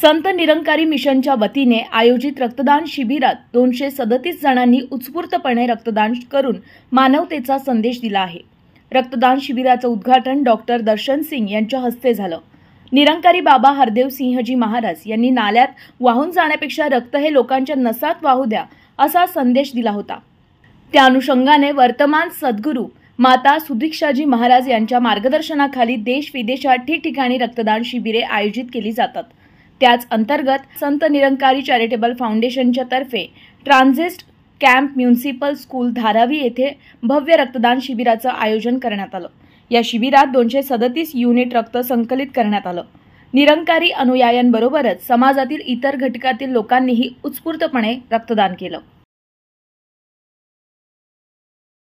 संत निरंकारी मिशनच्या वतीने आयोजित रक्तदान शिबिरात दोनशे सदतीस जणांनी उत्स्फूर्तपणे रक्तदान करून मानवतेचा संदेश दिला आहे रक्तदान शिबिराचं उद्घाटन डॉक्टर दर्शन सिंग यांच्या हस्ते झालं निरंकारी बाबा हरदेव सिंहजी महाराज यांनी नाल्यात वाहून जाण्यापेक्षा रक्त हे लोकांच्या नसात वाहू द्या असा संदेश दिला होता त्या अनुषंगाने वर्तमान सद्गुरू माता सुदीक्षाजी महाराज यांच्या मार्गदर्शनाखाली देश विदेशात ठिकठिकाणी रक्तदान शिबिरे आयोजित केली जातात त्याच अंतर्गत संत निरंकारी चॅरिटेबल फाउंडेशनच्या तर्फे transit camp municipal school Dharavi येथे भव्य रक्तदान शिबिराचं आयोजन करण्यात आलं या शिबिरात दोनशे सदतीस युनिट रक्त संकलित करण्यात आलं निरंकारी अनुयायांबरोबरच समाजातील इतर घटकातील लोकांनीही उत्स्फूर्तपणे रक्तदान केलं